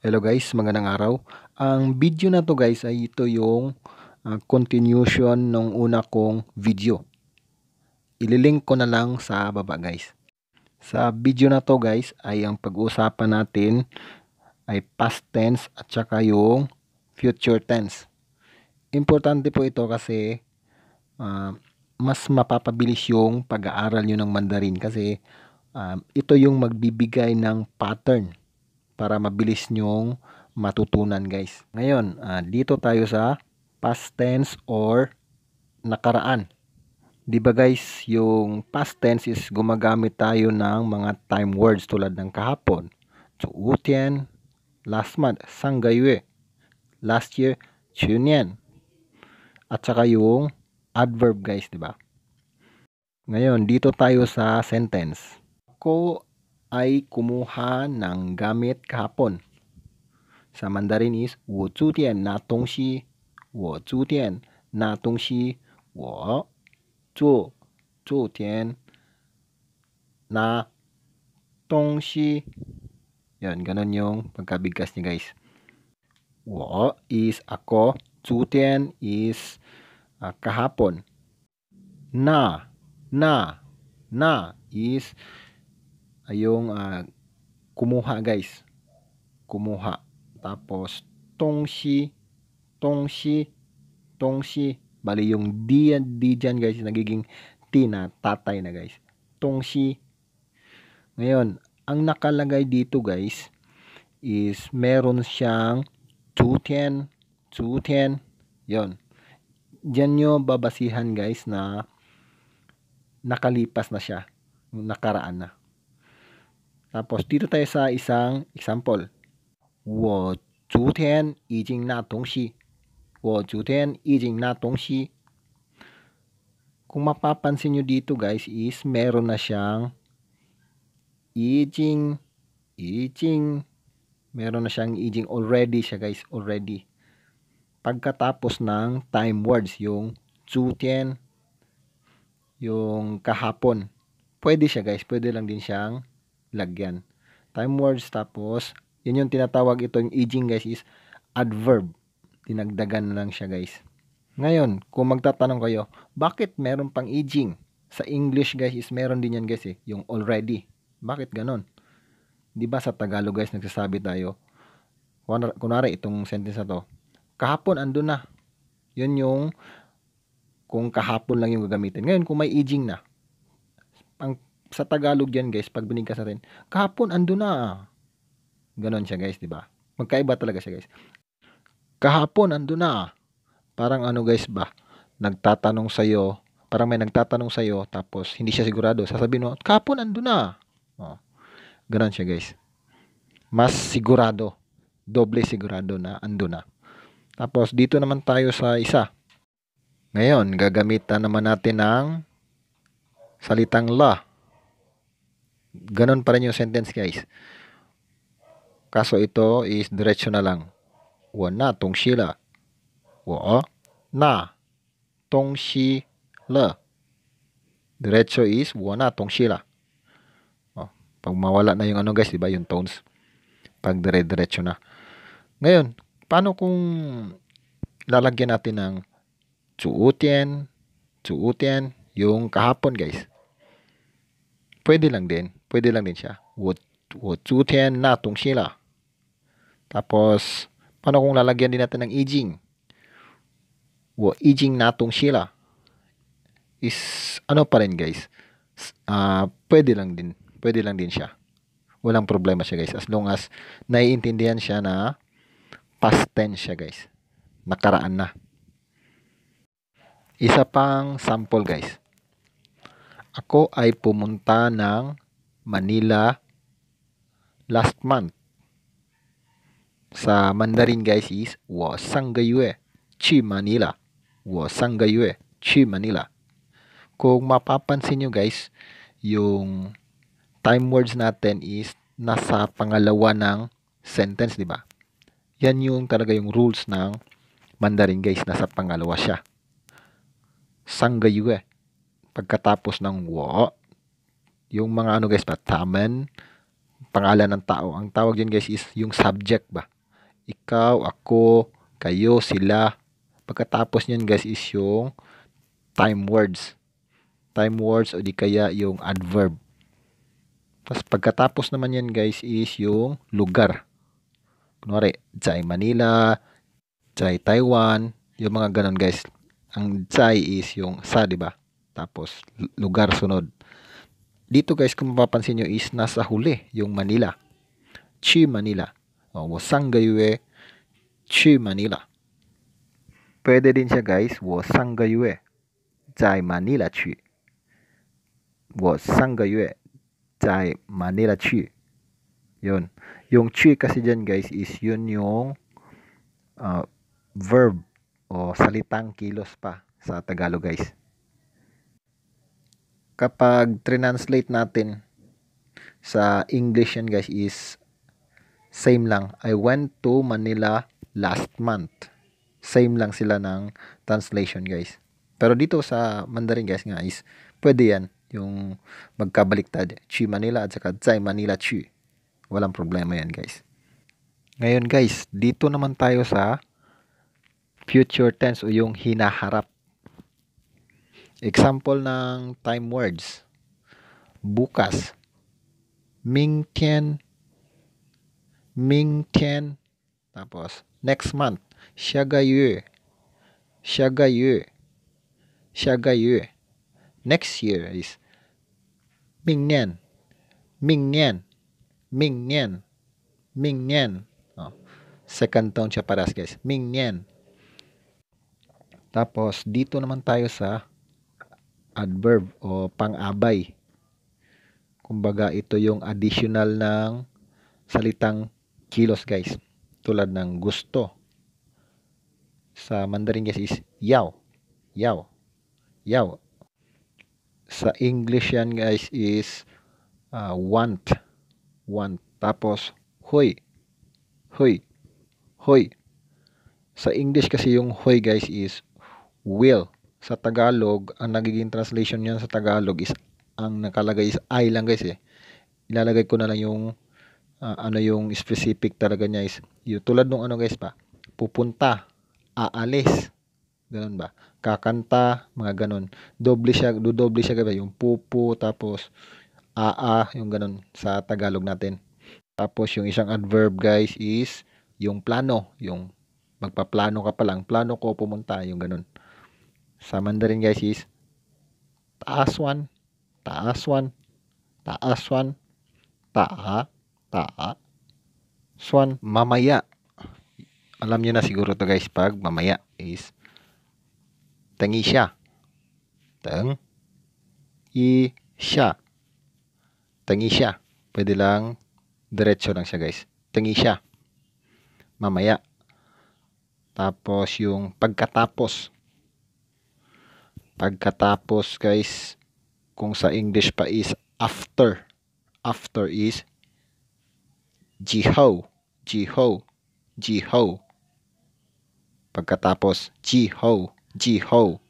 Hello guys, magandang araw. Ang video na to guys ay ito yung uh, continuation ng una kong video. Ililink ko na lang sa baba guys. Sa video na to guys ay ang pag-uusapan natin ay past tense at saka yung future tense. Importante po ito kasi uh, mas mapapabilis yung pag-aaral nyo ng Mandarin kasi uh, ito yung magbibigay ng pattern para mabilis nyong matutunan guys. Ngayon, uh, dito tayo sa past tense or nakaraan. 'Di ba guys, yung past tense is gumagamit tayo ng mga time words tulad ng kahapon. So, utien, last month, sanggayue, last year, chunyen. At saka yung adverb guys, 'di ba? Ngayon, dito tayo sa sentence. Ako ay kumuha ng gamit kahapon. Sa Mandarin is Yan, ganun yung pagkabigkas niya guys. Wo is ako, zutian is uh, kahapon. Na, na, na is ay yung uh, kumuha guys. Kumuha. Tapos tongshi tongshi tongshi Bali yung D at D dyan guys nagiging T na tatay na guys. tongshi Ngayon, ang nakalagay dito guys is meron siyang 210, 210. Yon. Diyan nyo babasihan guys na nakalipas na siya. Nakaraan na. Tapos dito tayo sa isang example. 我昨天已经拿东西。我昨天已经拿东西。Kung mapapansin nyo dito guys is meron na siyang ijing, ijing, meron na siyang ijing already siya guys, already. Pagkatapos ng time words, yung zutien, yung kahapon. Pwede siya guys, pwede lang din siyang lagyan. Time words tapos, yun yung tinatawag ito yung aging guys is adverb. Dinagdagan na lang siya guys. Ngayon, kung magtatanong kayo, bakit meron pang aging? Sa English guys is meron din yan guys eh, yung already. Bakit ganon? Di ba sa Tagalog guys nagsasabi tayo, kunwari itong sentence na to, kahapon ando na. Yun yung kung kahapon lang yung gagamitin. Ngayon, kung may aging na, ang sa Tagalog yan guys, pag binigkas natin, kahapon ando na. Ganon siya guys, di ba? Magkaiba talaga siya guys. Kahapon ando na. Parang ano guys ba, nagtatanong sa'yo, parang may nagtatanong sa'yo, tapos hindi siya sigurado. Sasabihin mo, kahapon ando na. Oh. Ganon siya guys. Mas sigurado, doble sigurado na ando na. Tapos dito naman tayo sa isa. Ngayon, gagamitan naman natin ng salitang la Ganon pa rin yung sentence guys. Kaso ito is diretsyo na lang. Wa na tong shi le. Wo na tong shi le. Diretso is wa na tong shi Oh, pag mawala na yung ano guys, diba yung tones. Pag dire-diretso na. Ngayon, paano kung lalagyan natin ng suutien, suutien, yung kahapon guys. Pwede lang din pwede lang din siya. na Tapos paano kung lalagyan din natin ng aging? aging na Is ano pa rin guys? Uh, pwede lang din. Pwede lang din siya. Walang problema siya guys. As long as naiintindihan siya na past tense siya guys. Nakaraan na. Isa pang sample guys. Ako ay pumunta ng Manila last month. Sa Mandarin guys is wo 我上个月去 Manila. Wo 我上个月去 Manila. Kung mapapansin nyo guys, yung time words natin is nasa pangalawa ng sentence, di ba? Yan yung talaga yung rules ng Mandarin guys, nasa pangalawa siya. Sanggayue. Pagkatapos ng wo, yung mga ano guys, pataman, pangalan ng tao. Ang tawag dyan guys is yung subject ba. Ikaw, ako, kayo, sila. Pagkatapos nyan guys is yung time words. Time words o di kaya yung adverb. Tapos pagkatapos naman yan guys is yung lugar. Kunwari, Chai Manila, Chai Taiwan, yung mga ganun guys. Ang Chai is yung sa, di ba? Tapos lugar sunod. Dito guys, kung mapapansin nyo is nasa huli yung Manila. Chi Manila. O, oh, Wasanggayue, Chi Manila. Pwede din siya guys, Wasanggayue, Zai Manila Chi. Wasanggayue, Zai Manila Chi. Yun. Yung chi kasi dyan guys is yun yung uh, verb o salitang kilos pa sa Tagalog guys kapag translate natin sa English yan guys is same lang. I went to Manila last month. Same lang sila ng translation guys. Pero dito sa Mandarin guys nga is pwede yan yung magkabaliktad. Chi Manila at saka Zai Manila Chi. Walang problema yan guys. Ngayon guys, dito naman tayo sa future tense o yung hinaharap Example ng time words. Bukas. Ming Tian. Ming Tian. Tapos, next month. Shagayu. Shagayu. Shagayu. Next year is Ming Nian. Ming Nian. Ming Nian. Ming Nian. Oh. Second tone siya paras guys. Ming Nian. Tapos, dito naman tayo sa adverb o pang-abay. Kumbaga ito yung additional ng salitang kilos guys. Tulad ng gusto. Sa Mandarin guys is yao. Yao. Yao. Sa English yan guys is uh, want. Want. Tapos hoy. Hoy. Hoy. Sa English kasi yung hoy guys is will sa Tagalog, ang nagiging translation niyan sa Tagalog is ang nakalagay is I lang guys eh. Ilalagay ko na lang yung uh, ano yung specific talaga niya is yung tulad nung ano guys pa, pupunta, aalis. Ganun ba? Kakanta, mga ganun. Doble siya, dodoble siya gabi. Yung pupu, tapos aa, yung ganun sa Tagalog natin. Tapos yung isang adverb guys is yung plano, yung magpaplano ka pa lang, plano ko pumunta, yung ganun sa Mandarin guys is taas 1, taas 1, taas 1, taa, taa, swan, mamaya. Alam niyo na siguro to guys pag mamaya is tangi siya. Tang, i, siya. Tangi siya. Pwede lang diretso lang siya guys. Tangi siya. Mamaya. Tapos yung pagkatapos Pagkatapos guys, kung sa English pa is after. After is jihou, jihou, jihou. Pagkatapos jihou, jihou,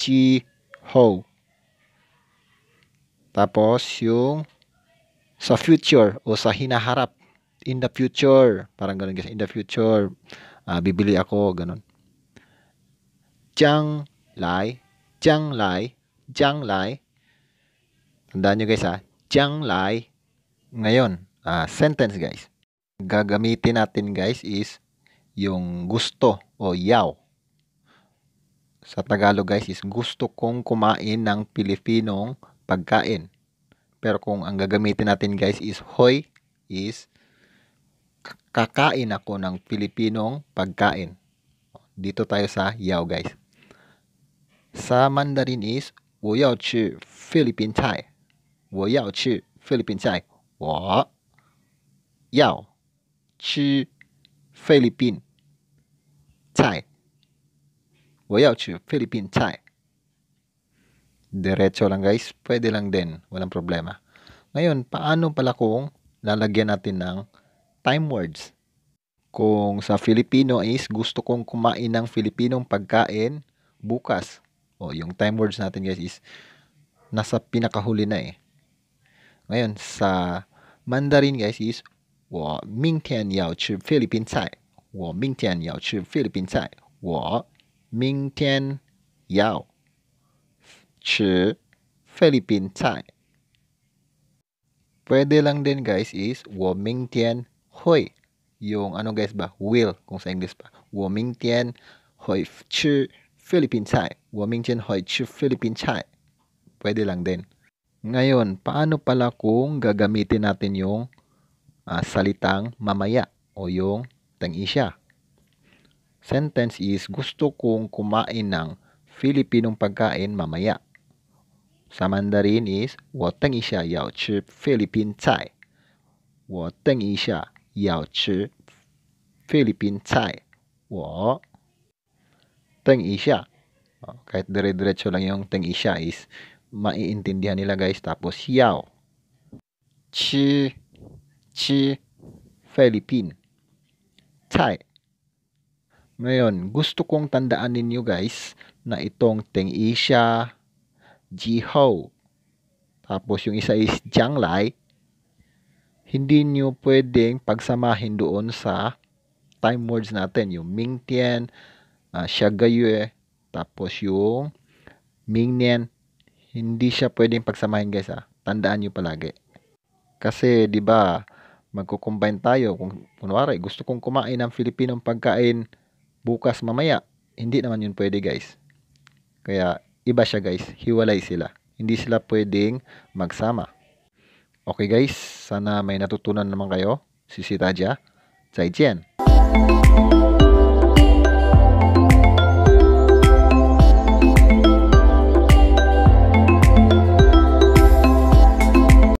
jihou. Tapos yung sa future o sa hinaharap in the future, parang ganun guys, in the future, uh, bibili ako, ganun. Chang lai 将来将来 tandaan nyo guys jiang lai, ngayon, uh, sentence guys gagamitin natin guys is yung gusto o yao. sa Tagalog guys is gusto kong kumain ng Pilipinong pagkain pero kung ang gagamitin natin guys is hoy is kakain ako ng Pilipinong pagkain dito tayo sa yao guys sa Mandarin is 我要吃菲律宾菜，我要吃菲律宾菜，我要吃菲律宾菜，我要吃菲律宾菜。Diretso lang guys, pwede lang din, walang problema. Ngayon, paano pala kung lalagyan natin ng time words? Kung sa Filipino is gusto kong kumain ng Filipinong pagkain bukas, o, oh, yung time words natin guys is nasa pinakahuli na eh. Ngayon, sa Mandarin guys is Philippine Philippine Philippine 我明天要吃菲律宾菜。我明天要吃菲律宾菜。我明天要吃菲律宾菜。Pwede lang din guys is 我明天会 yung ano guys ba will kung sa English pa 我明天会吃 Philippine Chai. Wo minsan hoy chi Philippine Chai. Pwede lang din. Ngayon, paano pala kung gagamitin natin yung uh, salitang mamaya o yung tangisya? Sentence is, gusto kong kumain ng Filipinong pagkain mamaya. Sa Mandarin is, wo Wo Chai. Chai. yao 我等一下要吃菲律宾菜。我等一下要吃菲律宾菜。我 teng isya. Ah. Kahit dire-diretso lang yung teng isya is maiintindihan nila guys. Tapos yao. Chi. Chi. Philippine. Thai. Ngayon, gusto kong tandaan ninyo guys na itong teng isya, jiho. Tapos yung isa is janglai. Hindi nyo pwedeng pagsamahin doon sa time words natin, yung Mingtian, uh, ah, Shagayue, eh. tapos yung Mingnian. Hindi siya pwedeng pagsamahin guys ah. Tandaan nyo palagi. Kasi 'di ba magko-combine tayo kung kunwari gusto kong kumain ng Filipinong pagkain bukas mamaya, hindi naman 'yun pwede guys. Kaya iba siya guys, hiwalay sila. Hindi sila pwedeng magsama. Okay guys, sana may natutunan naman kayo. Si Sitaja, 再见。